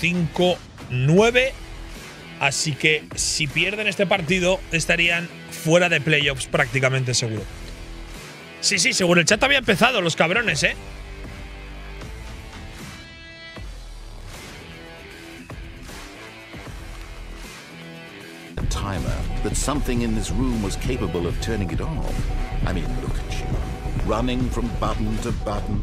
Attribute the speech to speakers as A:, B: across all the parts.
A: 5-9. Así que si pierden este partido, estarían fuera de playoffs prácticamente seguro. Sí, sí, seguro. El chat había empezado, los cabrones, ¿eh? Timer, but something in this room was capable of turning it on. I mean, look at you. Running from button to button,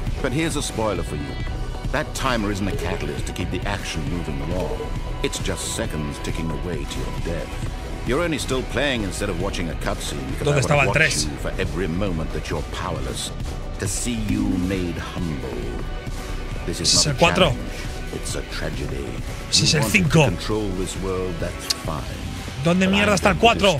A: But here's a spoiler for you. That timer isn't a catalyst to keep the action moving along. It's just seconds ticking away to your death. You're only still playing instead of watching a cutscene because I want to watch you for every moment that you're powerless. To see you made humble. This is not a challenge. It's a tragedy. Si es el 5. Control this world, that's fine. ¿Dónde mierda está el 4?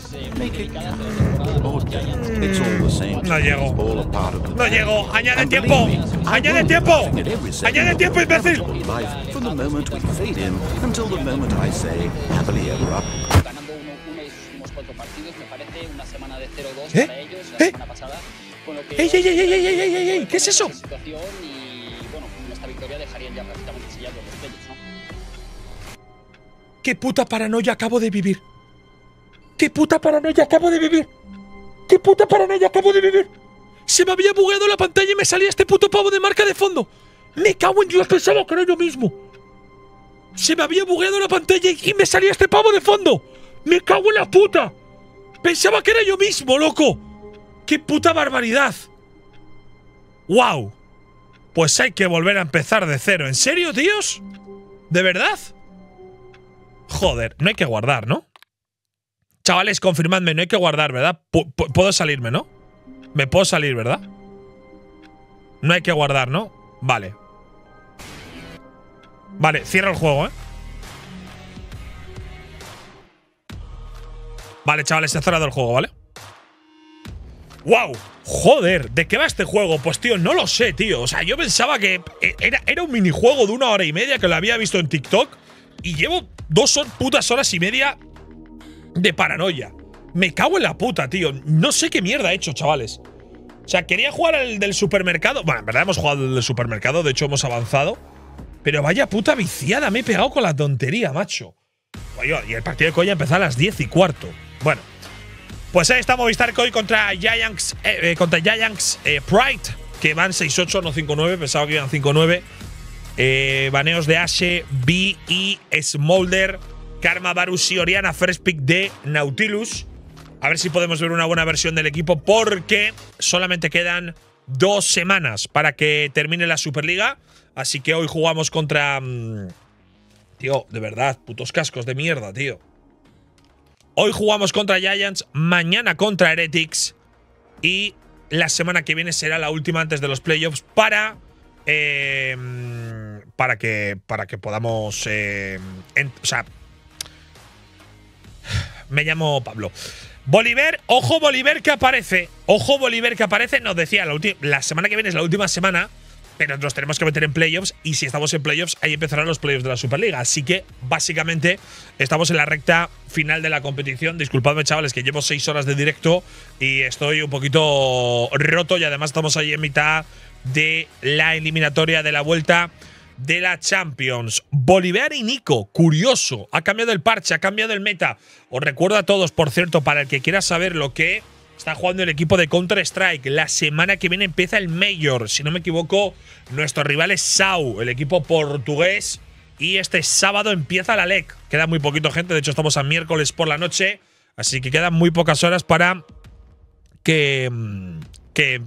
A: Mm. No llego. No llego. Añade tiempo. Añade tiempo. Añade tiempo, imbécil. ey, ey, ey, ey, ey, ey! ¿Qué es eso? ¡Qué puta paranoia acabo de vivir! ¡Qué puta paranoia acabo de vivir! ¡Qué puta paranoia acabo de vivir! Se me había bugueado la pantalla y me salía este puto pavo de marca de fondo. Me cago en Dios, pensaba que era yo mismo. Se me había bugueado la pantalla y me salía este pavo de fondo. Me cago en la puta. Pensaba que era yo mismo, loco. ¡Qué puta barbaridad! ¡Wow! Pues hay que volver a empezar de cero. ¿En serio, tíos? ¿De verdad? Joder, no hay que guardar, ¿no? Chavales, confirmadme, no hay que guardar, ¿verdad? puedo salirme, ¿no? Me puedo salir, ¿verdad? No hay que guardar, ¿no? Vale. Vale, cierro el juego, ¿eh? Vale, chavales, se ha cerrado el juego, ¿vale? ¡Wow! Joder, ¿de qué va este juego? Pues tío, no lo sé, tío. O sea, yo pensaba que e, era, era un minijuego de una hora y media que lo había visto en TikTok y llevo dos putas horas y media de paranoia. Me cago en la puta, tío. No sé qué mierda he hecho, chavales. O sea, quería jugar al del supermercado. Bueno, en verdad hemos jugado al del supermercado, de hecho hemos avanzado. Pero vaya puta viciada, me he pegado con la tontería, macho. y el partido de Coya empezó a las 10 y cuarto. Bueno, pues ahí está Movistar Coy contra Giants, eh, eh contra Giants eh, Pride, que van 6-8, no 5-9, pensaba que iban 5-9. Eh, baneos de H, B y e Smolder. Karma Barus y Oriana First Pick de Nautilus. A ver si podemos ver una buena versión del equipo porque solamente quedan dos semanas para que termine la Superliga. Así que hoy jugamos contra... Mm, tío, de verdad, putos cascos de mierda, tío. Hoy jugamos contra Giants, mañana contra Heretics y la semana que viene será la última antes de los playoffs para... Eh, mm, para que, para que podamos... Eh, o sea, me llamo Pablo. Bolívar, ojo Bolívar que aparece. Ojo Bolívar que aparece. Nos decía, la, la semana que viene es la última semana, pero nos tenemos que meter en playoffs y si estamos en playoffs, ahí empezarán los playoffs de la Superliga. Así que, básicamente, estamos en la recta final de la competición. Disculpadme, chavales, que llevo seis horas de directo y estoy un poquito roto y además estamos ahí en mitad de la eliminatoria de la vuelta de la Champions. Bolívar y Nico, curioso, ha cambiado el parche, ha cambiado el meta. Os recuerdo a todos, por cierto, para el que quiera saber lo que está jugando el equipo de Counter-Strike. La semana que viene empieza el Major. Si no me equivoco, nuestro rival es SAU, el equipo portugués. Y este sábado empieza la LEC. Queda muy poquito gente, de hecho estamos a miércoles por la noche. Así que quedan muy pocas horas para que mm, que,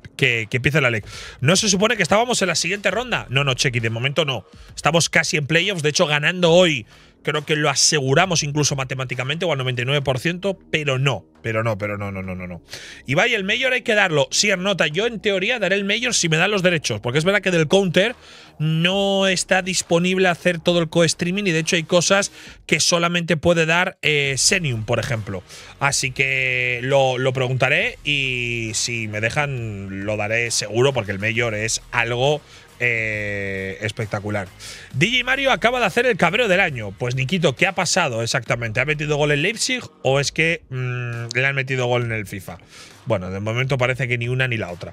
A: empiece la LEC. ¿No se supone que estábamos en la siguiente ronda? No, no, Chequi, de momento no. Estamos casi en playoffs, de hecho ganando hoy creo que lo aseguramos incluso matemáticamente o al 99%, pero no, pero no, pero no, no, no, no, no. Y vaya, el mayor hay que darlo. Sí, nota, yo en teoría daré el mayor si me dan los derechos, porque es verdad que del counter no está disponible hacer todo el co-streaming y de hecho hay cosas que solamente puede dar eh, Senium, por ejemplo. Así que lo, lo preguntaré y si me dejan lo daré seguro porque el mayor es algo eh, espectacular. DJ Mario acaba de hacer el cabreo del año. Pues Nikito, ¿qué ha pasado exactamente? ¿Ha metido gol en Leipzig o es que mm, le han metido gol en el FIFA? Bueno, de momento parece que ni una ni la otra.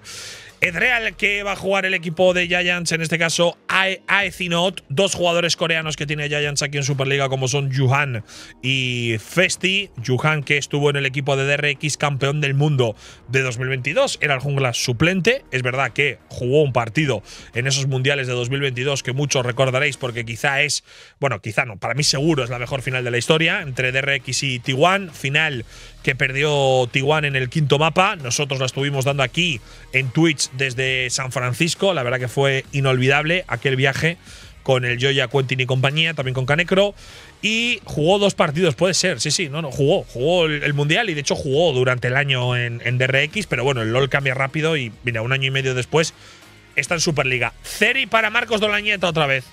A: Es real que va a jugar el equipo de Giants, en este caso Hay Aecinot, dos jugadores coreanos que tiene Giants aquí en Superliga, como son Yuhan y Festi. Yuhan, que estuvo en el equipo de DRX campeón del mundo de 2022, era el jungla suplente. Es verdad que jugó un partido en esos mundiales de 2022 que muchos recordaréis, porque quizá es, bueno, quizá no, para mí seguro es la mejor final de la historia entre DRX y T1. Final que perdió Tijuana en el quinto mapa. Nosotros la estuvimos dando aquí en Twitch desde San Francisco. La verdad que fue inolvidable aquel viaje con el Joya Quentin y compañía, también con Canecro. Y jugó dos partidos, puede ser, sí, sí, no, no, jugó, jugó el, Mundial y de hecho jugó durante el año en, en, DRX, pero bueno, el LOL cambia rápido y mira, un año y medio después está en Superliga. Ceri para Marcos de Olañeta otra vez.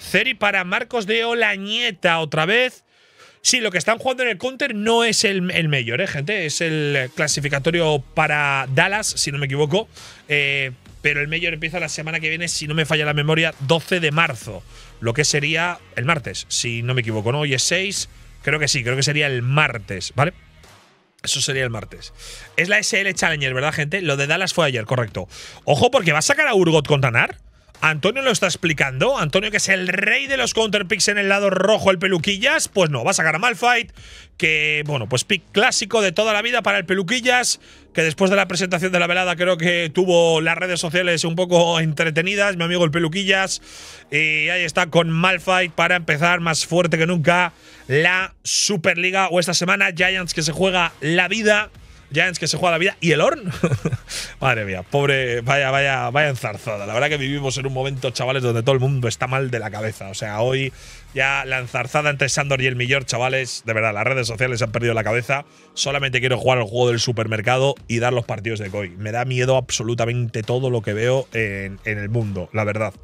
A: Ceri para Marcos de Olañeta otra vez. Sí, lo que están jugando en el counter no es el, el mayor, ¿eh, gente? Es el clasificatorio para Dallas, si no me equivoco. Eh, pero el mayor empieza la semana que viene, si no me falla la memoria, 12 de marzo. Lo que sería el martes, si no me equivoco, ¿no? Hoy es 6, creo que sí, creo que sería el martes, ¿vale? Eso sería el martes. Es la SL Challenger, ¿verdad, gente? Lo de Dallas fue ayer, correcto. Ojo, porque va a sacar a Urgot con Tanar. Antonio lo está explicando. Antonio, que es el rey de los counterpicks en el lado rojo, el peluquillas. Pues no, va a sacar a Malfight. Que, bueno, pues pick clásico de toda la vida para el peluquillas. Que después de la presentación de la velada, creo que tuvo las redes sociales un poco entretenidas. Mi amigo el peluquillas. Y ahí está con Malfight para empezar más fuerte que nunca la Superliga. O esta semana, Giants que se juega la vida. Giants que se juega la vida y el Horn. Madre mía, pobre, vaya, vaya, vaya enzarzada. La verdad que vivimos en un momento, chavales, donde todo el mundo está mal de la cabeza. O sea, hoy ya la enzarzada entre Sandor y el Millor, chavales, de verdad, las redes sociales han perdido la cabeza. Solamente quiero jugar al juego del supermercado y dar los partidos de COI. Me da miedo absolutamente todo lo que veo en, en el mundo, la verdad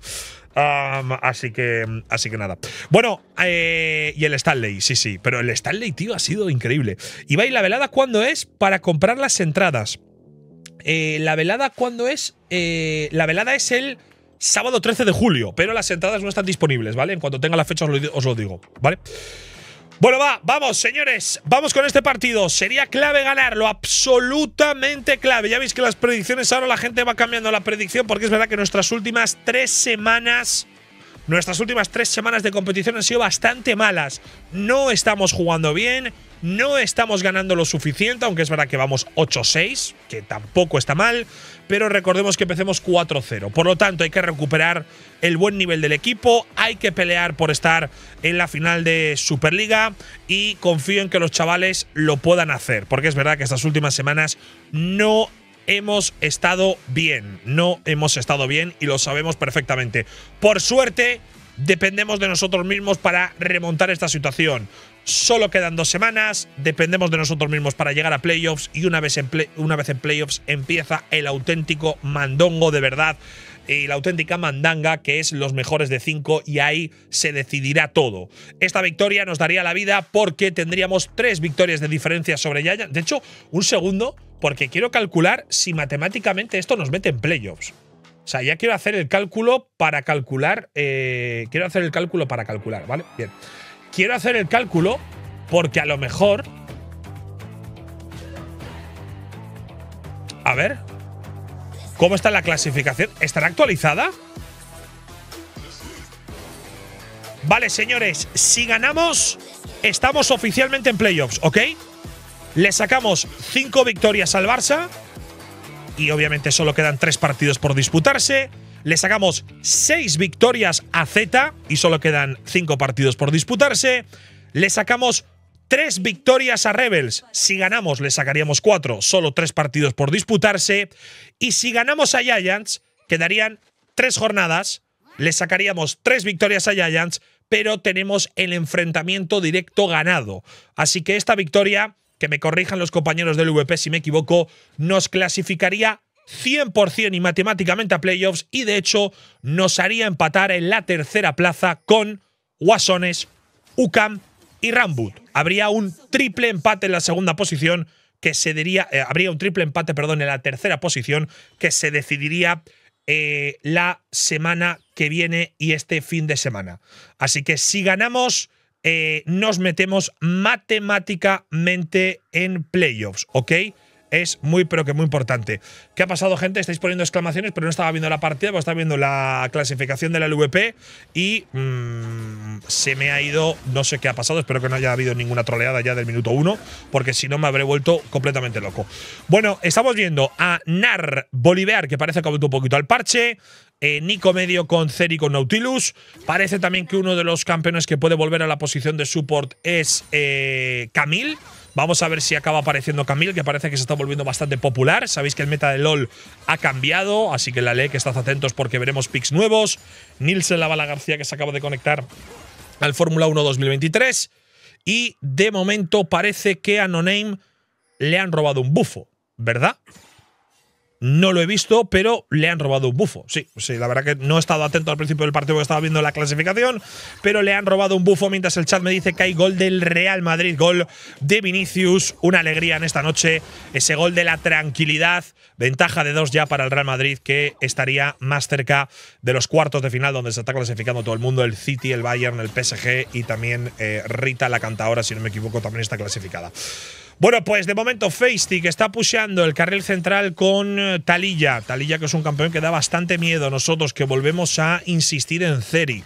A: así que así que nada. Bueno, eh, y el Stanley, sí, sí. Pero el Stanley, tío, ha sido increíble. Y la velada cuando es para comprar las entradas. Eh, la velada cuando es. Eh, la velada es el sábado 13 de julio, pero las entradas no están disponibles, ¿vale? En cuanto tenga la fecha os lo, digo, ¿vale? vale bueno, va, vamos, señores, vamos con este partido. Sería clave ganarlo, absolutamente clave. Ya veis que las predicciones ahora la gente va cambiando la predicción porque es verdad que nuestras últimas tres semanas, nuestras últimas tres semanas de competición han sido bastante malas. No estamos jugando bien, no estamos ganando lo suficiente, aunque es verdad que vamos 8-6, que tampoco está mal, pero recordemos que empecemos 4-0. Por lo tanto, hay que recuperar el buen nivel del equipo, hay que pelear por estar en la final de Superliga y confío en que los chavales lo puedan hacer, porque es verdad que estas últimas semanas no hemos estado bien. No hemos estado bien y lo sabemos perfectamente. Por suerte, dependemos de nosotros mismos para remontar esta situación. Solo quedan dos semanas, dependemos de nosotros mismos para llegar a playoffs y una vez en, una vez en playoffs empieza el auténtico mandongo de verdad y la auténtica mandanga que es los mejores de cinco y ahí se decidirá todo. Esta victoria nos daría la vida porque tendríamos tres victorias de diferencia sobre Yaya. De hecho, un segundo porque quiero calcular si matemáticamente esto nos mete en playoffs. O sea, ya quiero hacer el cálculo para calcular. Eh, quiero hacer el cálculo para calcular, ¿vale? Bien quiero hacer el cálculo porque a lo mejor. A ver. ¿Cómo está la clasificación? ¿Estará actualizada? Vale, señores, si ganamos, estamos oficialmente en playoffs, ¿ok? Le sacamos cinco victorias al Barça y obviamente solo quedan tres partidos por disputarse. Le sacamos 6 victorias a Z y solo quedan 5 partidos por disputarse. Le sacamos 3 victorias a Rebels. Si ganamos, le sacaríamos 4, solo 3 partidos por disputarse. Y si ganamos a Giants, quedarían tres jornadas. Le sacaríamos tres victorias a Giants, pero tenemos el enfrentamiento directo ganado. Así que esta victoria que me corrijan los compañeros del VP si me equivoco, nos clasificaría 100% y matemáticamente a playoffs y de hecho nos haría empatar en la tercera plaza con Guasones, UCAM y Rambut. Habría un triple empate en la segunda posición que se diría, eh, habría un triple empate, perdón, en la tercera posición que se decidiría eh, la semana que viene y este fin de semana. Así que si ganamos, eh, nos metemos matemáticamente en playoffs, ¿ok? es muy, pero que muy importante. ¿Qué ha pasado, gente? Estáis poniendo exclamaciones, pero no estaba viendo la partida, pues estaba viendo la clasificación de la LVP y mm, se me ha ido, no sé qué ha pasado, espero que no haya habido ninguna troleada ya del minuto 1, porque si no me habré vuelto completamente loco. Bueno, estamos viendo a Nar Bolivar, que parece que ha vuelto un poquito al parche. Eh, Nico medio con Ceri con Nautilus. Parece también que uno de los campeones que puede volver a la posición de support es eh, Camil Camille. Vamos a ver si acaba apareciendo Camille, que parece que se está volviendo bastante popular. Sabéis que el meta de LOL ha cambiado, así que la ley que estad atentos porque veremos picks nuevos. Nielsen la García, que se acaba de conectar al Fórmula 1 2023. Y de momento parece que a No le han robado un bufo, ¿verdad? no lo he visto, pero le han robado un bufo. Sí, sí, la verdad que no he estado atento al principio del partido porque estaba viendo la clasificación, pero le han robado un bufo mientras el chat me dice que hay gol del Real Madrid, gol de Vinicius, una alegría en esta noche, ese gol de la tranquilidad, ventaja de dos ya para el Real Madrid que estaría más cerca de los cuartos de final donde se está clasificando todo el mundo, el City, el Bayern, el PSG y también eh, Rita la cantadora, si no me equivoco, también está clasificada. Bueno, pues de momento Feisty está pusheando el carril central con eh, Talilla. Talilla que es un campeón que da bastante miedo a nosotros, que volvemos a insistir en Zeri.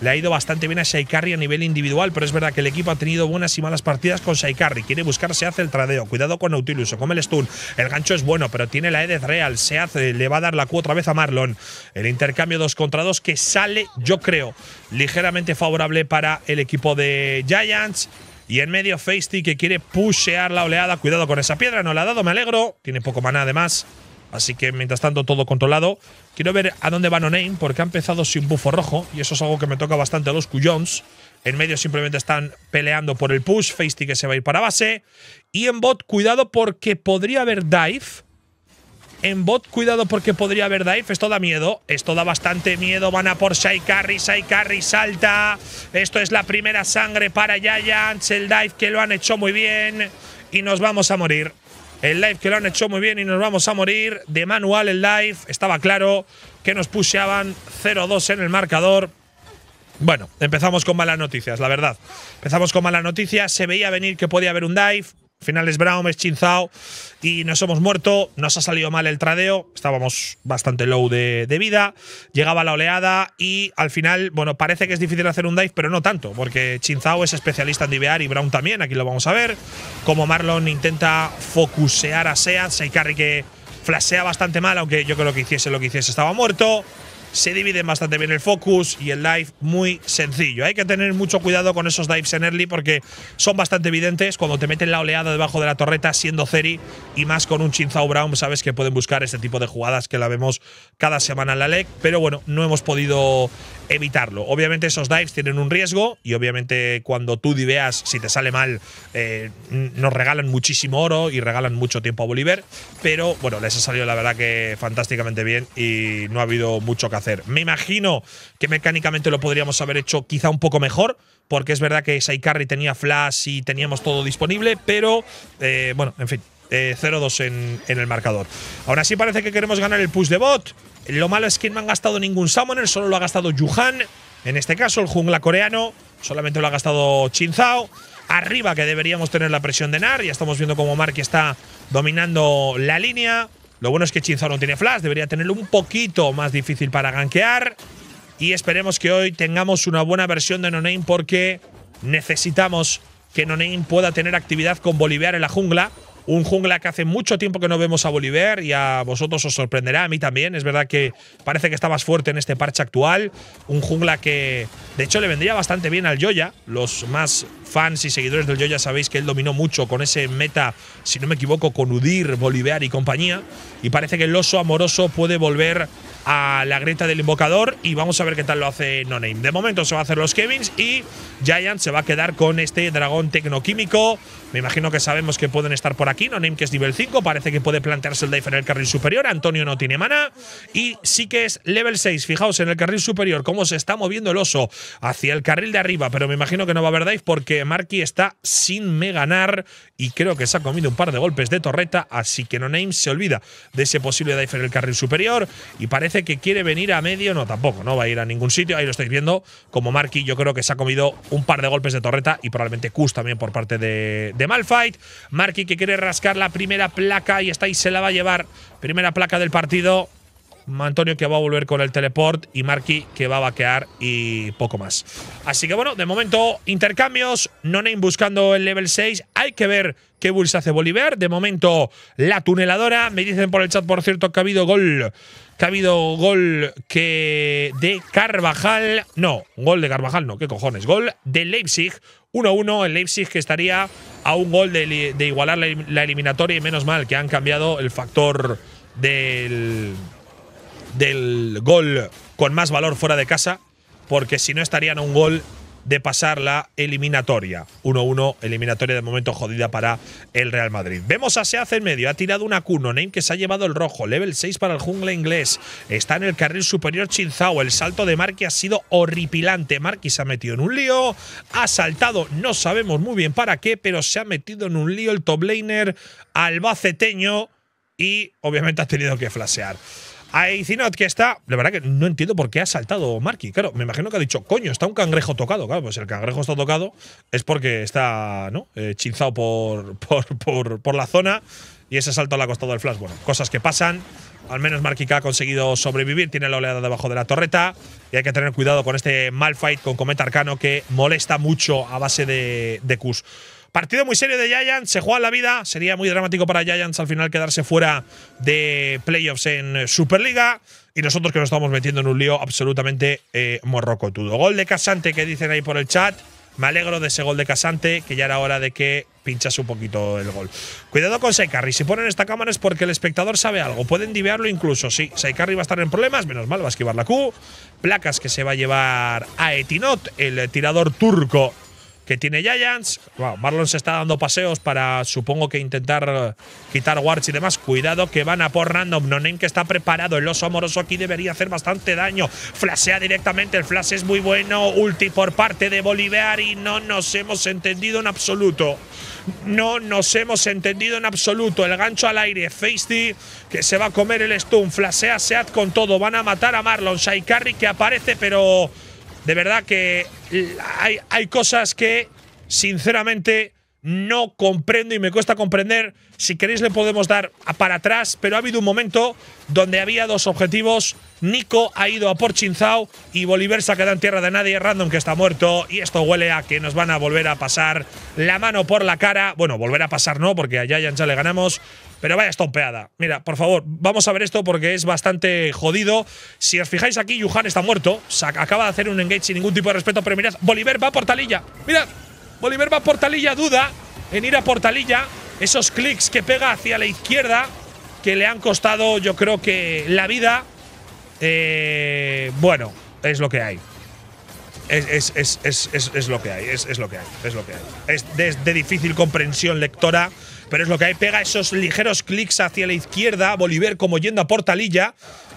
A: Le ha ido bastante bien a Shaikari a nivel individual, pero es verdad que el equipo ha tenido buenas y malas partidas con Saikari. Quiere buscar, se hace el tradeo. Cuidado con Nautilus, o come el stun. El gancho es bueno, pero tiene la Edith Real. Se hace, le va a dar la Q otra vez a Marlon. El intercambio dos contra dos que sale, yo creo, ligeramente favorable para el equipo de Giants. Y en medio Feisty que quiere pushear la oleada. Cuidado con esa piedra, no la ha dado, me alegro. Tiene poco maná además. Así que mientras tanto todo controlado. Quiero ver a dónde va No porque ha empezado sin bufo rojo. Y eso es algo que me toca bastante a los Cuyons. En medio simplemente están peleando por el push. Feisty que se va a ir para base. Y en bot, cuidado porque podría haber dive en bot. Cuidado porque podría haber dive. Esto da miedo. Esto da bastante miedo. Van a por Shay Carry salta. Esto es la primera sangre para Giants. El dive que lo han hecho muy bien. Y nos vamos a morir. El dive que lo han hecho muy bien y nos vamos a morir. De manual el dive. Estaba claro que nos pusheaban 0-2 en el marcador. Bueno, empezamos con malas noticias, la verdad. Empezamos con malas noticias. Se veía venir que podía haber un dive. Al final es Brown, es Chinzao y nos hemos muerto. Nos ha salido mal el tradeo. Estábamos bastante low de, vida. Llegaba la oleada y al final, bueno, parece que es difícil hacer un dive, pero no tanto, porque Chinzao es especialista en divear y Brown también. Aquí lo vamos a ver. Como Marlon intenta focusear a Seat, Seikari que flashea bastante mal, aunque yo creo que hiciese lo que hiciese estaba muerto se dividen bastante bien el focus y el dive muy sencillo. Hay que tener mucho cuidado con esos dives en early porque son bastante evidentes cuando te meten la oleada debajo de la torreta siendo Ceri y más con un Chinzao Brown, sabes que pueden buscar este tipo de jugadas que la vemos cada semana en la LEC, pero bueno, no hemos podido evitarlo. Obviamente esos dives tienen un riesgo y obviamente cuando tú diveas, si te sale mal, eh, nos regalan muchísimo oro y regalan mucho tiempo a Bolívar, pero bueno, les ha salido la verdad que fantásticamente bien y no ha habido mucho que hacer. Me imagino que mecánicamente lo podríamos haber hecho quizá un poco mejor, porque es verdad que Saikari tenía flash y teníamos todo disponible, pero eh, bueno, en fin, 0-2 eh, en, el marcador. Ahora sí parece que queremos ganar el push de bot. Lo malo es que no han gastado ningún summoner, solo lo ha gastado Yuhan. En este caso, el jungla coreano solamente lo ha gastado Chinzao. Arriba que deberíamos tener la presión de Nar. Ya estamos viendo cómo Mark está dominando la línea. Lo bueno es que Chinzao no tiene flash, debería tenerlo un poquito más difícil para ganquear Y esperemos que hoy tengamos una buena versión de No porque necesitamos que No pueda tener actividad con Boliviar en la jungla un jungla que hace mucho tiempo que no vemos a Bolívar y a vosotros os sorprenderá, a mí también. Es verdad que parece que está más fuerte en este parche actual. Un jungla que, de hecho, le vendría bastante bien al Yoya. Los más fans y seguidores del Joya sabéis que él dominó mucho con ese meta, si no me equivoco, con Udir, Bolívar y compañía. Y parece que el oso amoroso puede volver a la grieta del invocador y vamos a ver qué tal lo hace No Name. De momento se va a hacer los Kevins y Giant se va a quedar con este dragón tecnoquímico. Me imagino que sabemos que pueden estar por aquí. No Name que es nivel 5, parece que puede plantearse el dive en el carril superior. Antonio no tiene mana y sí que es level 6. Fijaos en el carril superior cómo se está moviendo el oso hacia el carril de arriba, pero me imagino que no va a haber dive porque Marky está sin meganar y creo que se ha comido un par de golpes de torreta, así que No Name se olvida de ese posible dive en el carril superior y parece que quiere venir a medio, no, tampoco, no va a ir a ningún sitio, ahí lo estáis viendo, como Marky yo creo que se ha comido un par de golpes de torreta y probablemente Kuz también por parte de, Malfight, Marky que quiere rascar la primera placa y está ahí se la va a llevar, primera placa del partido, Antonio que va a volver con el teleport y Marky que va a vaquear y poco más. Así que bueno, de momento intercambios, name buscando el level 6, hay que ver qué Bulls hace Bolívar, de momento la tuneladora, me dicen por el chat por cierto que ha habido gol, que ha habido gol que de Carvajal, no, gol de Carvajal no, qué cojones, gol de Leipzig, 1-1 el Leipzig que estaría a un gol de, igualar la eliminatoria y menos mal que han cambiado el factor del del gol con más valor fuera de casa, porque si no estarían a un gol de pasar la eliminatoria. 1-1, eliminatoria de momento jodida para el Real Madrid. Vemos a hace en medio, ha tirado una cuno, Name que se ha llevado el rojo, level 6 para el jungla inglés. Está en el carril superior Chinzao, el salto de Marqui ha sido horripilante. Marquis se ha metido en un lío, ha saltado, no sabemos muy bien para qué, pero se ha metido en un lío el top laner albaceteño y obviamente ha tenido que flashear. A Eizinot, que está. La verdad que no entiendo por qué ha saltado Marky. Claro, me imagino que ha dicho, coño, está un cangrejo tocado. Claro, pues el cangrejo está tocado es porque está, ¿no? Eh, chinzado por, por, la zona y ese salto ha costado del flash. Bueno, cosas que pasan. Al menos Marky ha conseguido sobrevivir. Tiene la oleada debajo de la torreta. Y hay que tener cuidado con este Malfight con Cometa Arcano que molesta mucho a base de, de Partido muy serio de Giants, se juega la vida. Sería muy dramático para Giants al final quedarse fuera de playoffs en Superliga. Y nosotros que nos estamos metiendo en un lío absolutamente eh, morrocotudo. Gol de Casante que dicen ahí por el chat. Me alegro de ese gol de Casante, que ya era hora de que pinchase un poquito el gol. Cuidado con Saikarri. Si ponen esta cámara es porque el espectador sabe algo. Pueden diviarlo incluso. Sí, Saikarri va a estar en problemas. Menos mal, va a esquivar la Q. Placas que se va a llevar a Etinot, el tirador turco que tiene Giants. Wow, Marlon se está dando paseos para, supongo que intentar eh, quitar wards y demás. Cuidado que van a por random. Nonen que está preparado. El oso amoroso aquí debería hacer bastante daño. Flasea directamente. El flash es muy bueno. Ulti por parte de Bolivar y no nos hemos entendido en absoluto. No nos hemos entendido en absoluto. El gancho al aire. Feisty que se va a comer el stun. Flashea Seat con todo. Van a matar a Marlon. Shaikarri que aparece pero de verdad que hay, hay cosas que, sinceramente, no comprendo y me cuesta comprender. Si queréis le podemos dar para atrás, pero ha habido un momento donde había dos objetivos. Nico ha ido a por y Bolívar se ha quedado en tierra de nadie. Random que está muerto. Y esto huele a que nos van a volver a pasar la mano por la cara. Bueno, volver a pasar no, porque a Giants ya le ganamos. Pero vaya estompeada. Mira, por favor, vamos a ver esto porque es bastante jodido. Si os fijáis aquí, Yuhan está muerto. acaba de hacer un engage sin ningún tipo de respeto. Pero mirad, Bolívar va a portalilla. Mirad, Bolívar va a portalilla. Duda en ir a portalilla. Esos clics que pega hacia la izquierda que le han costado, yo creo que la vida. Eh, bueno, es lo que hay. Es, lo que hay, es, lo que hay, es lo que hay. Es de, difícil comprensión lectora, pero es lo que hay. Pega esos ligeros clics hacia la izquierda, Bolívar como yendo a Portalilla.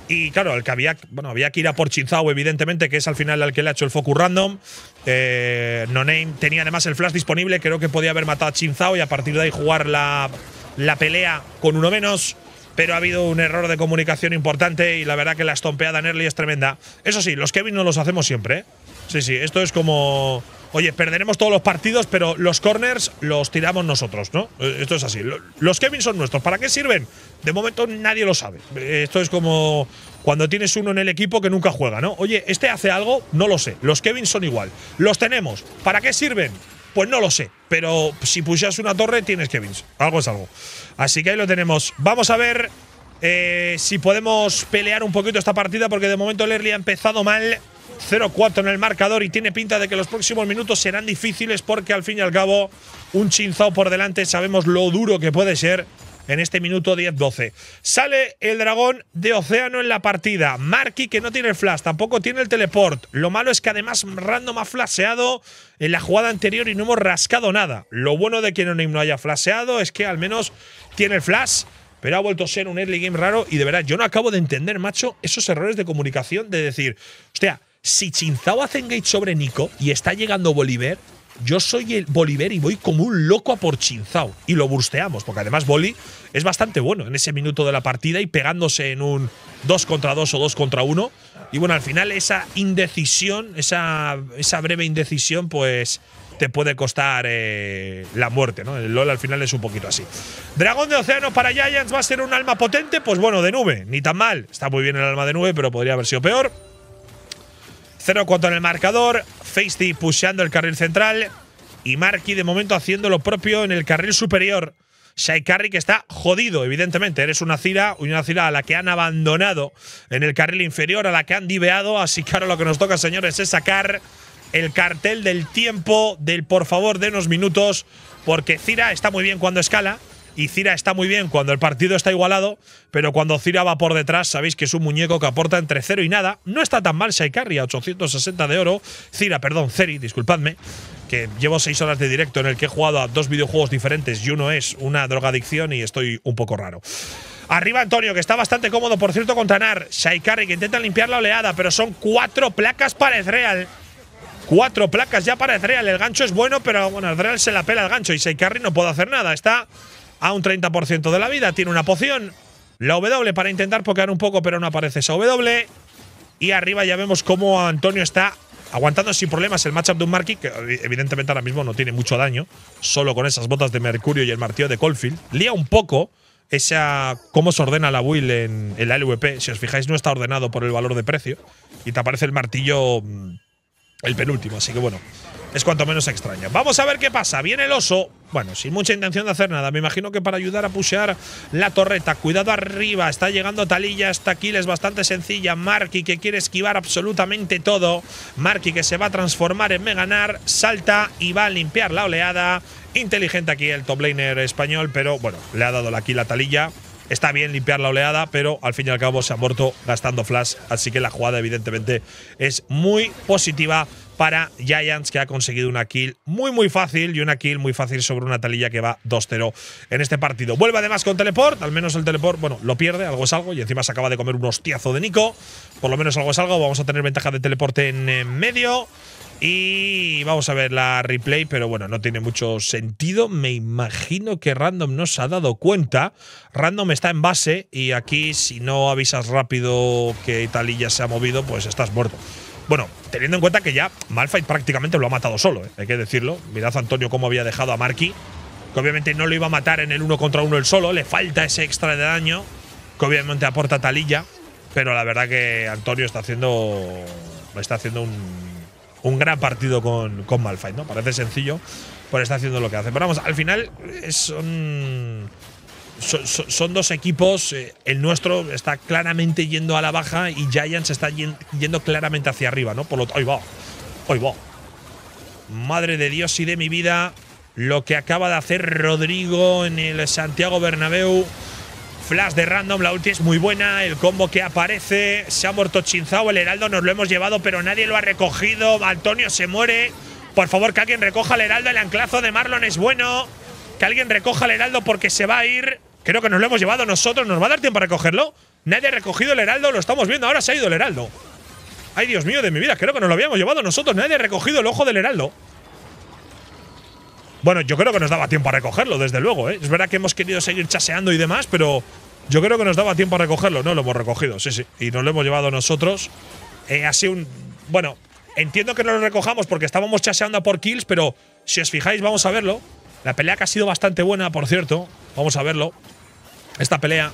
A: Y claro, el que había, bueno, había que ir a por Chinzao, evidentemente, que es al final al que le ha hecho el focus random. Eh, no Name tenía además el flash disponible, creo que podía haber matado a Chinzao y a partir de ahí jugar la, la pelea con uno menos pero ha habido un error de comunicación importante y la verdad que la estompeada en es tremenda. Eso sí, los Kevin no los hacemos siempre. ¿eh? Sí, sí, esto es como. Oye, perderemos todos los partidos, pero los corners los tiramos nosotros, ¿no? Eh, esto es así. Los Kevin son nuestros. ¿Para qué sirven? De momento nadie lo sabe. Eh, esto es como cuando tienes uno en el equipo que nunca juega, ¿no? Oye, este hace algo, no lo sé. Los Kevin son igual. Los tenemos. ¿Para qué sirven? Pues no lo sé, pero si pusieras una torre tienes Kevins. Algo es algo. Así que ahí lo tenemos. Vamos a ver eh, si podemos pelear un poquito esta partida, porque de momento el ha empezado mal. 0-4 en el marcador y tiene pinta de que los próximos minutos serán difíciles porque al fin y al cabo un chinzao por delante sabemos lo duro que puede ser en este minuto 10-12. Sale el dragón de Océano en la partida. Marky, que no tiene el flash, tampoco tiene el teleport. Lo malo es que además Random ha flaseado en la jugada anterior y no hemos rascado nada. Lo bueno de que no haya flaseado es que al menos tiene el flash pero ha vuelto a ser un early game raro y de verdad yo no acabo de entender, macho, esos errores de comunicación de decir, hostia, si Chinzao hace engage sobre Nico y está llegando Bolívar, yo soy el Bolívar y voy como un loco a por Chinzao. Y lo bursteamos, porque además Boli es bastante bueno en ese minuto de la partida y pegándose en un 2 contra 2 o 2 contra 1. Y bueno, al final esa indecisión, esa, breve indecisión, pues te puede costar eh, la muerte, ¿no? El LOL al final es un poquito así. Dragón de Océano para Giants va a ser un alma potente, pues bueno, de nube, ni tan mal. Está muy bien el alma de nube, pero podría haber sido peor cero 4 en el marcador. Feisty pusheando el carril central. Y Marky de momento haciendo lo propio en el carril superior. Shaikari que está jodido, evidentemente. Eres una Cira, una Cira a la que han abandonado en el carril inferior, a la que han diveado. Así que ahora lo que nos toca, señores, es sacar el cartel del tiempo del por favor de unos minutos, porque Cira está muy bien cuando escala, y Cira está muy bien cuando el partido está igualado, pero cuando Cira va por detrás, sabéis que es un muñeco que aporta entre cero y nada. No está tan mal Shaikari a 860 de oro. Cira, perdón, Ceri, disculpadme que llevo seis horas de directo en el que he jugado a dos videojuegos diferentes y uno es una drogadicción y estoy un poco raro. Arriba Antonio, que está bastante cómodo, por cierto, con Tanar. Shaikari, que intenta limpiar la oleada, pero son cuatro placas para Ezreal. Cuatro placas ya para Ezreal. El gancho es bueno, pero bueno, Ezreal se la pela al gancho y Shaikari no puede hacer nada. Está a un 30% de la vida. Tiene una poción. La W para intentar pokear un poco, pero no aparece esa W. Y arriba ya vemos cómo Antonio está aguantando sin problemas el matchup de un Marquis, que evidentemente ahora mismo no tiene mucho daño, solo con esas botas de Mercurio y el martillo de Colfield. Lía un poco esa cómo se ordena la Will en, en, la LVP. Si os fijáis, no está ordenado por el valor de precio. Y te aparece el martillo mm, el penúltimo. Así que bueno, es cuanto menos extraño. Vamos a ver qué pasa. Viene el oso. Bueno, sin mucha intención de hacer nada. Me imagino que para ayudar a pushear la torreta. Cuidado arriba. Está llegando Talilla hasta es Bastante sencilla. Marky que quiere esquivar absolutamente todo. Marky que se va a transformar en Meganar. Salta y va a limpiar la oleada. Inteligente aquí el top laner español. Pero bueno, le ha dado aquí la Talilla. Está bien limpiar la oleada, pero al fin y al cabo se ha muerto gastando flash. Así que la jugada evidentemente es muy positiva para Giants, que ha conseguido una kill muy, muy fácil y una kill muy fácil sobre una talilla que va 2-0 en este partido. Vuelve además con teleport, al menos el teleport, bueno, lo pierde, algo es algo, y encima se acaba de comer un hostiazo de Nico. Por lo menos algo es algo, vamos a tener ventaja de teleporte en medio. Y vamos a ver la replay, pero bueno, no tiene mucho sentido. Me imagino que Random no se ha dado cuenta. Random está en base y aquí si no avisas rápido que Talilla se ha movido, pues estás muerto. Bueno, teniendo en cuenta que ya Malfight prácticamente lo ha matado solo, ¿eh? hay que decirlo. Mirad Antonio cómo había dejado a Marky, que obviamente no lo iba a matar en el uno contra uno el solo, le falta ese extra de daño, que obviamente aporta Talilla, pero la verdad que Antonio está haciendo, está haciendo un, un gran partido con, con Malfight, ¿no? Parece sencillo, pero está haciendo lo que hace. Pero vamos, al final es… Un, son, dos equipos, eh, el nuestro está claramente yendo a la baja y Giants está yendo claramente hacia arriba, ¿no? Por lo va! va! Madre de Dios y de mi vida, lo que acaba de hacer Rodrigo en el Santiago Bernabéu. Flash de random, la ulti es muy buena, el combo que aparece, se ha muerto Chinzao, el heraldo nos lo hemos llevado, pero nadie lo ha recogido, Antonio se muere. Por favor, que alguien recoja el heraldo, el anclazo de Marlon es bueno. Que alguien recoja el heraldo porque se va a ir. Creo que nos lo hemos llevado nosotros. ¿Nos va a dar tiempo a recogerlo? Nadie ha recogido el heraldo. Lo estamos viendo. Ahora se ha ido el heraldo. Ay, Dios mío de mi vida. Creo que nos lo habíamos llevado nosotros. Nadie ha recogido el ojo del heraldo. Bueno, yo creo que nos daba tiempo a recogerlo, desde luego. ¿eh? Es verdad que hemos querido seguir chaseando y demás, pero yo creo que nos daba tiempo a recogerlo. No, lo hemos recogido, sí, sí. Y nos lo hemos llevado nosotros. Eh, ha sido un... Bueno, entiendo que no lo recojamos porque estábamos chaseando por kills, pero si os fijáis, vamos a verlo. La pelea que ha sido bastante buena, por cierto. Vamos a verlo esta pelea.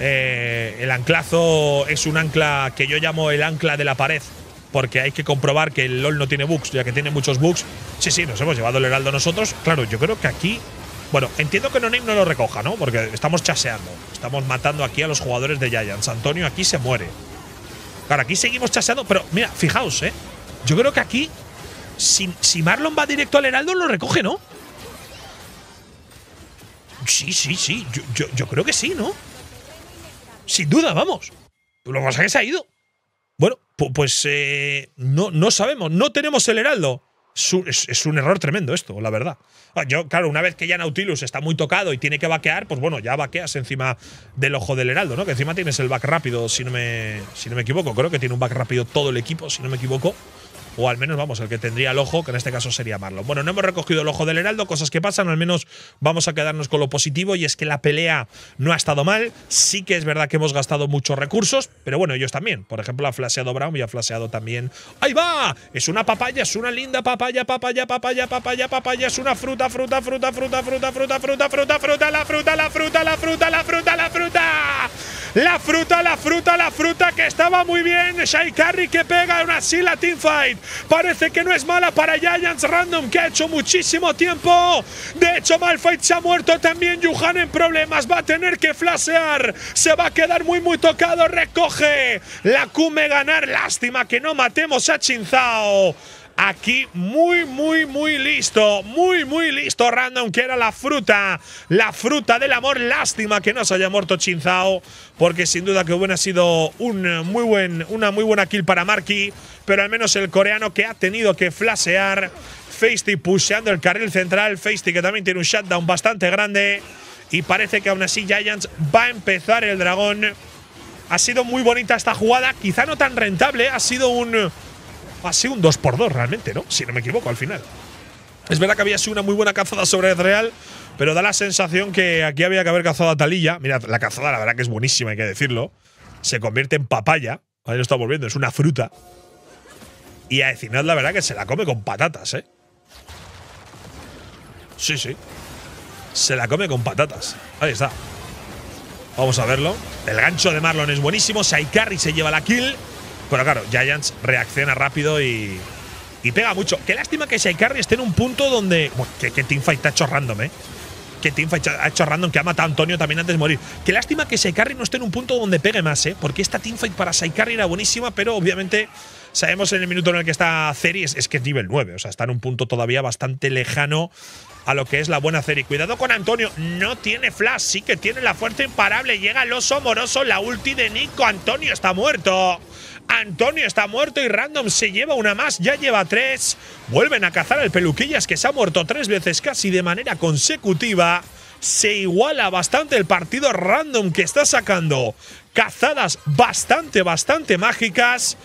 A: Eh, el anclazo es un ancla que yo llamo el ancla de la pared. Porque hay que comprobar que el LOL no tiene bugs, ya que tiene muchos bugs. Sí, sí, nos hemos llevado el heraldo nosotros. Claro, yo creo que aquí bueno, entiendo que Noname no lo recoja, ¿no? Porque estamos chaseando. Estamos matando aquí a los jugadores de Giants. Antonio aquí se muere. Claro, aquí seguimos chaseando, pero mira, fijaos, ¿eh? Yo creo que aquí, si, si Marlon va directo al Heraldo, lo recoge, ¿no? Sí, sí, sí. Yo, creo que sí, ¿no? Sin duda, vamos. Lo que pasa es que se ha ido. Bueno, pues eh, no, no sabemos. No tenemos el heraldo. Es, es, un error tremendo esto, la verdad. Ah, yo, claro, una vez que ya Nautilus está muy tocado y tiene que vaquear, pues bueno, ya vaqueas encima del ojo del heraldo, ¿no? Que encima tienes el back rápido, si no me, si no me equivoco. Creo que tiene un back rápido todo el equipo, si no me equivoco o al menos, vamos, el que tendría el ojo, que en este caso sería Marlon. Bueno, no hemos recogido el ojo del Heraldo, cosas que pasan, al menos vamos a quedarnos con lo positivo y es que la pelea no ha estado mal, sí que es verdad que hemos gastado muchos recursos, pero bueno, ellos también. Por ejemplo, ha flaseado Brown y ha flaseado también. ¡Ahí va! Es una papaya, es una linda papaya, papaya, papaya, papaya, papaya, es una fruta, fruta, fruta, fruta, fruta, fruta, fruta, fruta, fruta, la fruta, la fruta, la fruta, la fruta, la fruta. La fruta, la fruta, la fruta que estaba muy bien. Shai Carry que pega, una así la teamfight. Parece que no es mala para Giants Random, que ha hecho muchísimo tiempo. De hecho, Malfight se ha muerto también. Yuhan en problemas. Va a tener que flashear. Se va a quedar muy, muy tocado. Recoge la Kume ganar. Lástima que no matemos a Chinzao aquí muy, muy, muy listo. Muy, muy listo, Random, que era la fruta. La fruta del amor. Lástima que no se haya muerto Chinzao. Porque sin duda que ha sido un eh, muy buen, una muy buena kill para Marky. Pero al menos el coreano que ha tenido que flashear. Feisty pusheando el carril central. Feisty que también tiene un shutdown bastante grande. Y parece que aún así Giants va a empezar el dragón. Ha sido muy bonita esta jugada. Quizá no tan rentable. Ha sido un ha sido un 2 por 2 realmente, ¿no? Si no me equivoco, al final. Es verdad que había sido una muy buena cazada sobre el Real, pero da la sensación que aquí había que haber cazado a Talilla. Mira, la cazada, la verdad que es buenísima, hay que decirlo. Se convierte en papaya. Ahí lo está volviendo. es una fruta. Y a final la verdad que se la come con patatas, ¿eh? Sí, sí. Se la come con patatas. Ahí está. Vamos a verlo. El gancho de Marlon es buenísimo. Saikari se lleva la kill. Pero claro, Giants reacciona rápido y, y pega mucho. Qué lástima que Shaikarri esté en un punto donde. que, que Teamfight está random, ¿eh? Que Teamfight ha hecho random, que ha matado a Antonio también antes de morir. Qué lástima que Shaikarri no esté en un punto donde pegue más, ¿eh? Porque esta Teamfight para Shaikarri era buenísima, pero obviamente sabemos en el minuto en el que está Ceri es, que es nivel 9. O sea, está en un punto todavía bastante lejano a lo que es la buena Ceri. Cuidado con Antonio, no tiene flash, sí que tiene la fuerza imparable. Llega el oso moroso, la ulti de Nico. Antonio está muerto. Antonio está muerto y Random se lleva una más, ya lleva tres. Vuelven a cazar al Peluquillas que se ha muerto tres veces casi de manera consecutiva. Se iguala bastante el partido Random que está sacando cazadas bastante, bastante mágicas.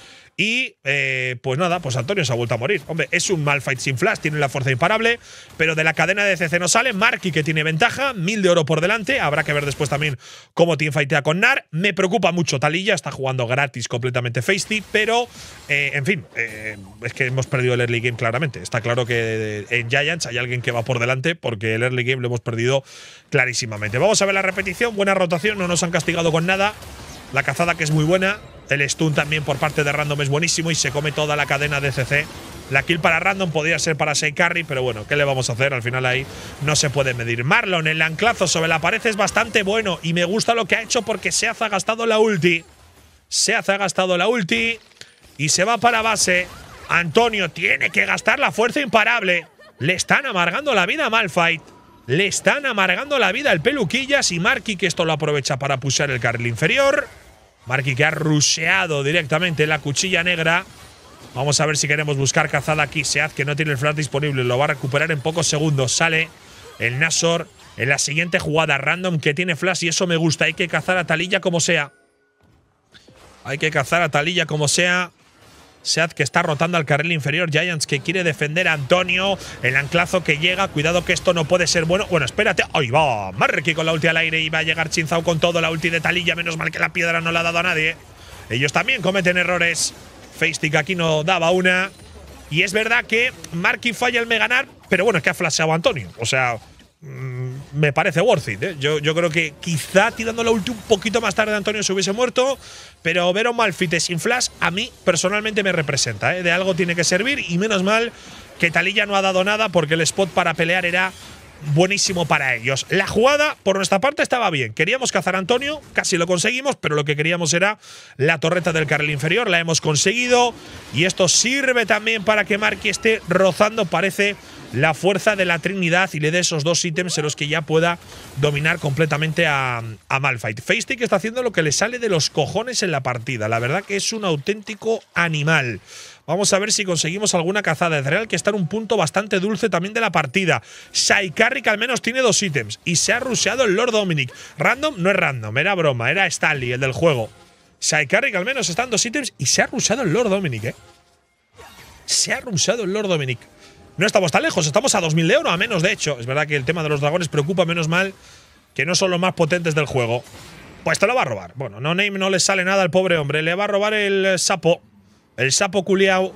A: Y eh, pues nada, pues Antonio se ha vuelto a morir. Hombre, es un mal fight sin flash, tiene la fuerza imparable, pero de la cadena de CC no sale. Marky que tiene ventaja, mil de oro por delante. Habrá que ver después también cómo teamfightea con Nar. Me preocupa mucho Talilla, está jugando gratis completamente Feisty, pero eh, en fin, eh, es que hemos perdido el early game claramente. Está claro que en Giants hay alguien que va por delante porque el early game lo hemos perdido clarísimamente. Vamos a ver la repetición, buena rotación, no nos han castigado con nada. La cazada que es muy buena, el stun también por parte de Random es buenísimo y se come toda la cadena de CC. La kill para Random podría ser para 6 pero bueno, ¿qué le vamos a hacer? Al final ahí no se puede medir. Marlon, el anclazo sobre la pared es bastante bueno y me gusta lo que ha hecho porque se ha gastado la ulti. Se ha gastado la ulti y se va para base. Antonio tiene que gastar la fuerza imparable. Le están amargando la vida a Malfight. Le están amargando la vida al Peluquillas y Marky, que esto lo aprovecha para pushar el carril inferior. Marqui que ha rusheado directamente la cuchilla negra. Vamos a ver si queremos buscar cazada aquí. Sead que no tiene el flash disponible. Lo va a recuperar en pocos segundos. Sale el Nasor en la siguiente jugada random que tiene flash. Y eso me gusta. Hay que cazar a Talilla como sea. Hay que cazar a Talilla como sea. Sead que está rotando al carril inferior. Giants que quiere defender a Antonio. El anclazo que llega. Cuidado que esto no puede ser bueno. Bueno, espérate. Ahí va. Marky con la ulti al aire. Y va a llegar Chinzao con todo. La ulti de Talilla. Menos mal que la piedra no la ha dado a nadie. Ellos también cometen errores. Facebook aquí no daba una. Y es verdad que Marky falla el Meganar. Pero bueno, es que ha flasheado a Antonio. O sea, Mm, me parece worth it. ¿eh? Yo, creo que quizá tirando la última un poquito más tarde Antonio se hubiese muerto, pero ver a un sin flash a mí personalmente me representa. ¿eh? De algo tiene que servir y menos mal que Talilla no ha dado nada porque el spot para pelear era buenísimo para ellos. La jugada, por nuestra parte, estaba bien. Queríamos cazar a Antonio, casi lo conseguimos, pero lo que queríamos era la torreta del carril inferior. La hemos conseguido y esto sirve también para que Marky esté rozando, parece, la fuerza de la Trinidad y le dé esos dos ítems en los que ya pueda dominar completamente a, a Malphite. está haciendo lo que le sale de los cojones en la partida. La verdad que es un auténtico animal. Vamos a ver si conseguimos alguna cazada. real que está en un punto bastante dulce también de la partida. Saikarrik al menos tiene dos ítems y se ha rusheado el Lord Dominic. Random no es random, era broma, era Stanley, el del juego. Saikarrik al menos en dos ítems y se ha ruseado el Lord Dominic, ¿eh? Se ha rusheado el Lord Dominic. No estamos tan lejos, estamos a 2.000 euros, a menos de hecho. Es verdad que el tema de los dragones preocupa, menos mal que no son los más potentes del juego. Pues te lo va a robar. Bueno, no name no le sale nada al pobre hombre. Le va a robar el sapo. El sapo culiao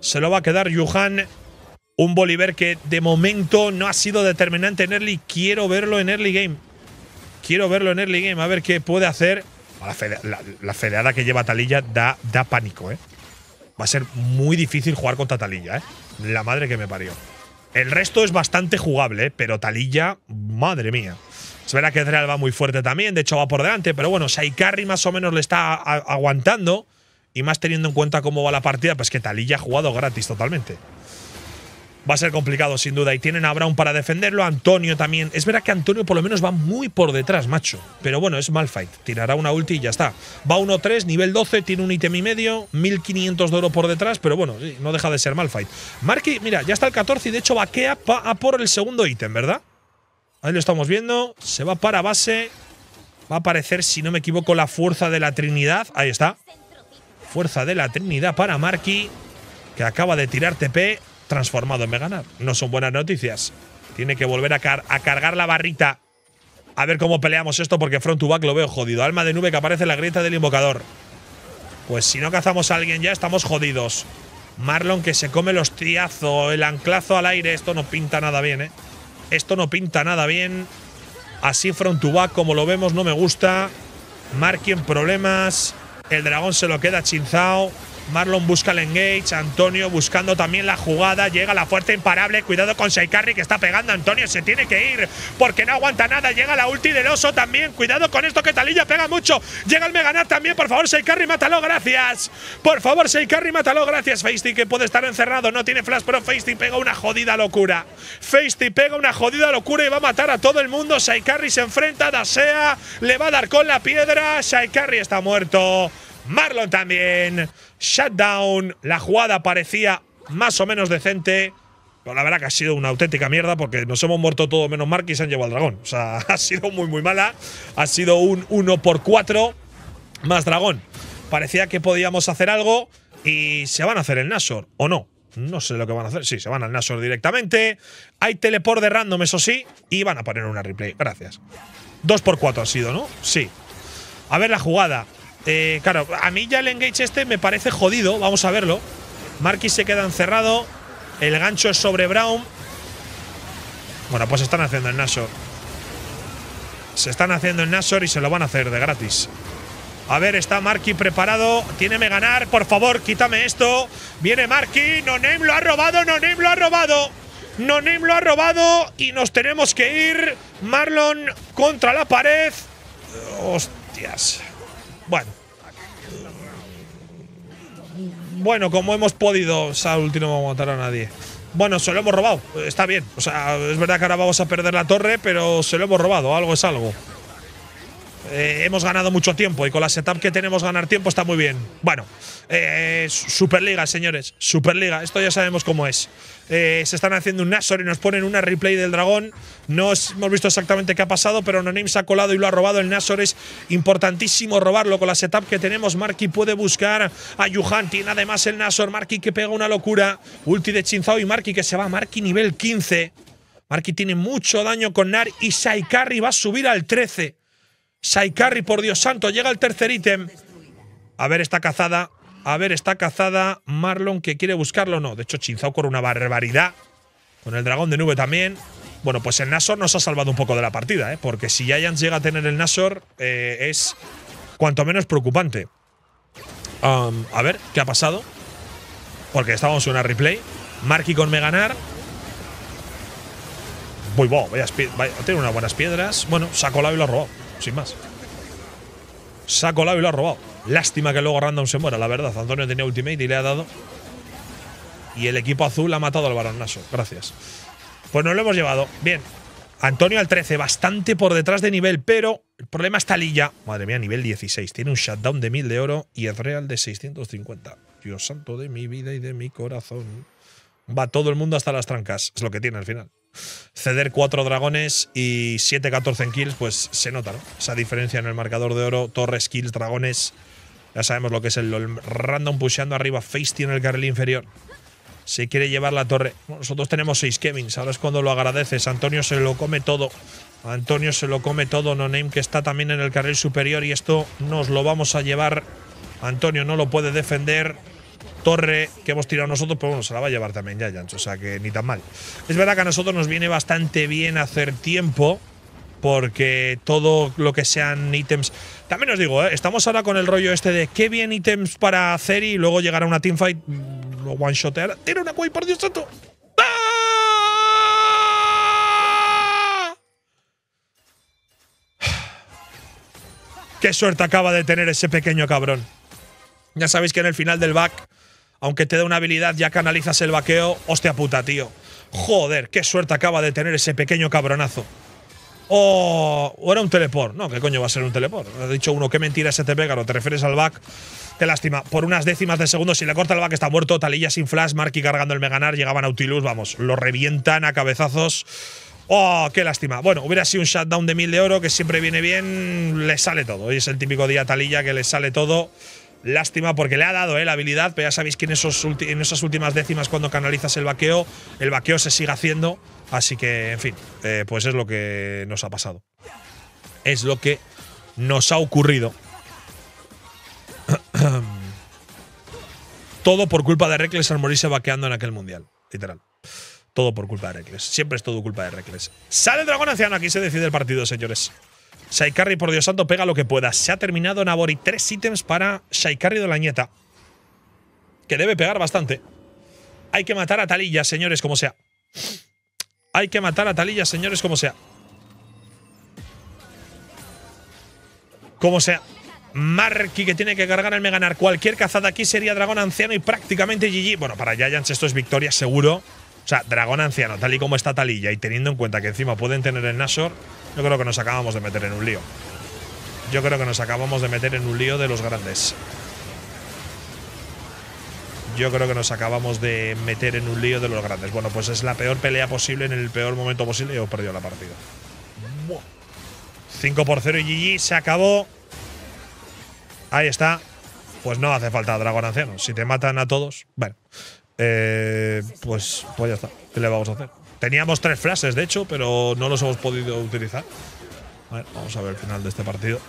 A: se lo va a quedar Yuhan. Un Bolívar que de momento no ha sido determinante en early. Quiero verlo en early game. Quiero verlo en early game. A ver qué puede hacer. Ah, la, fedeada que lleva Talilla da, da pánico, ¿eh? Va a ser muy difícil jugar contra Talilla, ¿eh? La madre que me parió. El resto es bastante jugable, eh, pero Talilla, madre mía. Se verá que Dreal va muy fuerte también, de hecho va por delante, pero bueno, Saikari más o menos le está aguantando. Y más teniendo en cuenta cómo va la partida, pues que Talilla ha jugado gratis totalmente. Va a ser complicado, sin duda. Y tienen a Brown para defenderlo. Antonio también. Es verdad que Antonio por lo menos va muy por detrás, macho. Pero bueno, es mal Tirará una ulti y ya está. Va 1-3, nivel 12, tiene un ítem y medio. 1500 de oro por detrás, pero bueno, no deja de ser mal fight. Marky, mira, ya está el 14 y de hecho vaquea a por el segundo ítem, ¿verdad? Ahí lo estamos viendo. Se va para base. Va a aparecer, si no me equivoco, la fuerza de la Trinidad. Ahí está. Fuerza de la Trinidad para Marky, que acaba de tirar TP transformado en Meganar. No son buenas noticias. Tiene que volver a, cargar la barrita. A ver cómo peleamos esto, porque front to back lo veo jodido. Alma de nube que aparece en la grieta del invocador. Pues si no cazamos a alguien ya, estamos jodidos. Marlon que se come los hostiazo, el anclazo al aire. Esto no pinta nada bien, ¿eh? Esto no pinta nada bien. Así front to back, como lo vemos, no me gusta. Marky en problemas. El dragón se lo queda Chinzao. Marlon busca el engage, Antonio buscando también la jugada, llega la fuerza imparable, cuidado con Seikari que está pegando, Antonio se tiene que ir porque no aguanta nada, llega la ulti del oso también, cuidado con esto que Talilla pega mucho, llega el Meganat también, por favor Seikari mátalo, gracias, por favor Seikari mátalo, gracias, Feisty que puede estar encerrado, no tiene flash, pero Feisty pega una jodida locura, Feisty pega una jodida locura y va a matar a todo el mundo, Seikari se enfrenta Dasea, le va a dar con la piedra, Seikari está muerto. Marlon también. Shutdown. La jugada parecía más o menos decente. Pero la verdad que ha sido una auténtica mierda porque nos hemos muerto todo menos Mark y se han llevado al dragón. O sea, ha sido muy, muy mala. Ha sido un 1 por 4 más dragón. Parecía que podíamos hacer algo y se van a hacer el Nashor, ¿o no? No sé lo que van a hacer. Sí, se van al Nashor directamente. Hay teleport de random, eso sí, y van a poner una replay. Gracias. 2 por 4 ha sido, ¿no? Sí. A ver la jugada. Eh, claro, a mí ya el engage este me parece jodido. Vamos a verlo. Marquis se queda encerrado. El gancho es sobre Brown. Bueno, pues están haciendo el Nashor. Se están haciendo el Nashor y se lo van a hacer de gratis. A ver, está Marky preparado. Tiene ganar. Por favor, quítame esto. Viene Marky. No Name lo ha robado. No Name lo ha robado. No Name lo ha robado. Y nos tenemos que ir. Marlon contra la pared. Hostias. Bueno. Bueno, como hemos podido, o sea, último no vamos a matar a nadie. Bueno, se lo hemos robado. Está bien. O sea, es verdad que ahora vamos a perder la torre, pero se lo hemos robado. Algo es algo. Eh, hemos ganado mucho tiempo y con la setup que tenemos ganar tiempo está muy bien. Bueno, eh, Superliga, señores, Superliga, esto ya sabemos cómo es. Eh, se están haciendo un Nasor y nos ponen una replay del dragón. No hemos visto exactamente qué ha pasado, pero Nonames se ha colado y lo ha robado. El Nasor es importantísimo robarlo con la setup que tenemos. Marky puede buscar a Yuhan. Tiene además el Nasor. Marky que pega una locura. Ulti de Chinzao y Marky que se va. Marky nivel 15. Marky tiene mucho daño con Nar y Saikari va a subir al 13. Saikari, por Dios santo, llega el tercer ítem. A ver, está cazada. A ver, está cazada. Marlon, que quiere buscarlo. No, de hecho, Chinzao con una barbaridad. Con el dragón de nube también. Bueno, pues el Nasor nos ha salvado un poco de la partida, ¿eh? porque si Giants llega a tener el Nasor, eh, es cuanto menos preocupante. Um, a ver, ¿qué ha pasado? Porque estábamos en una replay. Marky con Meganar. Muy voy tiene unas buenas piedras. Bueno, sacó la y lo robó sin más. Saco la y lo ha robado. Lástima que luego Random se muera, la verdad. Antonio tenía ultimate y le ha dado. Y el equipo azul ha matado al Barón Naso. Gracias. Pues nos lo hemos llevado. Bien. Antonio al 13, bastante por detrás de nivel, pero el problema está Lilla. Madre mía, nivel 16. Tiene un shutdown de 1000 de oro y el real de 650. Dios santo de mi vida y de mi corazón. Va todo el mundo hasta las trancas. Es lo que tiene al final ceder cuatro dragones y 7-14 en kills, pues se nota, Esa diferencia en el marcador de oro, torres, kills, dragones. Ya sabemos lo que es el Random pusheando arriba, Face tiene el carril inferior. Se quiere llevar la torre. Nosotros tenemos 6 Kevins, ahora es cuando lo agradeces. Antonio se lo come todo. Antonio se lo come todo. No Name que está también en el carril superior y esto nos lo vamos a llevar. Antonio no lo puede defender torre que hemos tirado nosotros, pero bueno, se la va a llevar también ya, Jancho, o sea que ni tan mal. Es verdad que a nosotros nos viene bastante bien hacer tiempo, porque todo lo que sean ítems. También os digo, ¿eh? estamos ahora con el rollo este de qué bien ítems para hacer y luego llegar a una teamfight, mm, lo one-shotear. ¡Tira una Quay, por Dios santo! ¡Ah! ¡Qué suerte acaba de tener ese pequeño cabrón! Ya sabéis que en el final del back, aunque te da una habilidad, ya canalizas el vaqueo. Hostia puta, tío. Joder, qué suerte acaba de tener ese pequeño cabronazo. O, o era un teleport. No, ¿qué coño va a ser un teleport? Ha dicho uno, qué mentira ese te te refieres al back. Qué lástima. Por unas décimas de segundos si le corta el back, está muerto. Talilla sin flash, Marky cargando el Meganar. Llegaban a Utilus. vamos, lo revientan a cabezazos. Oh, qué lástima. Bueno, hubiera sido un shutdown de mil de oro que siempre viene bien. Le sale todo. Hoy es el típico día Talilla que le sale todo. Lástima porque le ha dado eh, la habilidad, pero ya sabéis que en, esos en esas últimas décimas cuando canalizas el vaqueo, el vaqueo se sigue haciendo. Así que, en fin, eh, pues es lo que nos ha pasado. Es lo que nos ha ocurrido. todo por culpa de Rekles al morirse vaqueando en aquel mundial. Literal. Todo por culpa de Rekles, Siempre es todo culpa de Rekles. Sale el dragón anciano. Aquí se decide el partido, señores. Shaikari, por Dios santo, pega lo que pueda. Se ha terminado Nabori. Tres ítems para Shaikari de la Nieta. Que debe pegar bastante. Hay que matar a Talilla, señores, como sea. Hay que matar a Talilla, señores, como sea. Como sea. Marky que tiene que cargar el Meganar. Cualquier cazada aquí sería dragón anciano y prácticamente GG. Bueno, para Giants esto es victoria seguro. O sea, dragón anciano, tal y como está Talilla, y teniendo en cuenta que encima pueden tener el Nashor, yo creo que nos acabamos de meter en un lío. Yo creo que nos acabamos de meter en un lío de los grandes. Yo creo que nos acabamos de meter en un lío de los grandes. Bueno, pues es la peor pelea posible en el peor momento posible y hemos perdido la partida. 5 por 0 y GG, se acabó. Ahí está. Pues no hace falta dragón anciano. Si te matan a todos. Bueno, eh, pues, pues ya está. ¿Qué le vamos a hacer? Teníamos tres frases de hecho, pero no los hemos podido utilizar. A ver, vamos a ver el final de este partido.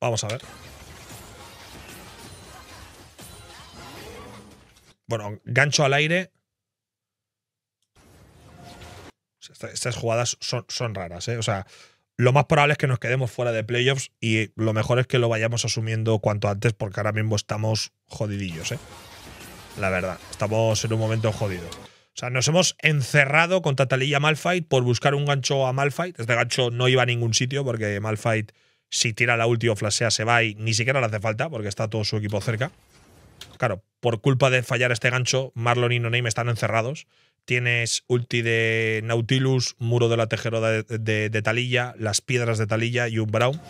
A: Vamos a ver. Bueno, gancho al aire. Estas, jugadas son, son raras, ¿eh? O sea, lo más probable es que nos quedemos fuera de playoffs y lo mejor es que lo vayamos asumiendo cuanto antes porque ahora mismo estamos jodidillos, ¿eh? La verdad, estamos en un momento jodido. O sea, nos hemos encerrado con Tatalilla Malfight por buscar un gancho a Malfight. Este gancho no iba a ningún sitio porque Malfight, si tira la ulti o flashea, se va y ni siquiera le hace falta porque está todo su equipo cerca. Claro, por culpa de fallar este gancho, Marlon y No Name están encerrados tienes ulti de Nautilus, muro de la tejero de, Talilla, las piedras de Talilla y un Brown.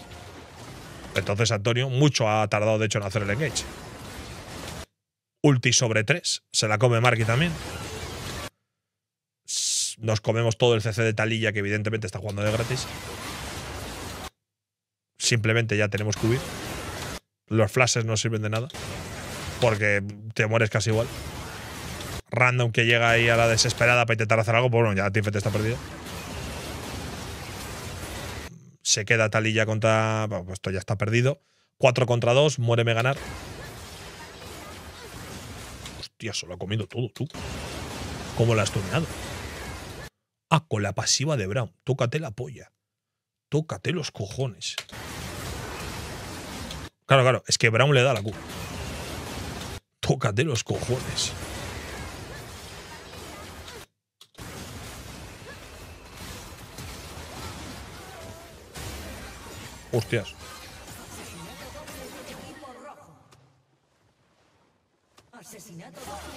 A: Entonces Antonio mucho ha tardado de hecho en hacer el engage. Ulti sobre tres. se la come Marky también. Nos comemos todo el CC de Talilla que evidentemente está jugando de gratis. Simplemente ya tenemos que huir. Los flashes no sirven de nada. Porque te mueres casi igual random que llega ahí a la desesperada para intentar hacer algo, pues bueno, ya Tiffet está perdido. Se queda Talilla contra. pues esto ya está perdido. 4 contra 2, muéreme ganar. Hostia, se lo ha comido todo, tú. ¿Cómo lo has tuneado? Ah, con la pasiva de Brown. Tócate la polla. Tócate los cojones. Claro, claro, es que Brown le da la Q. Tócate los cojones. Hostias. Asesinato.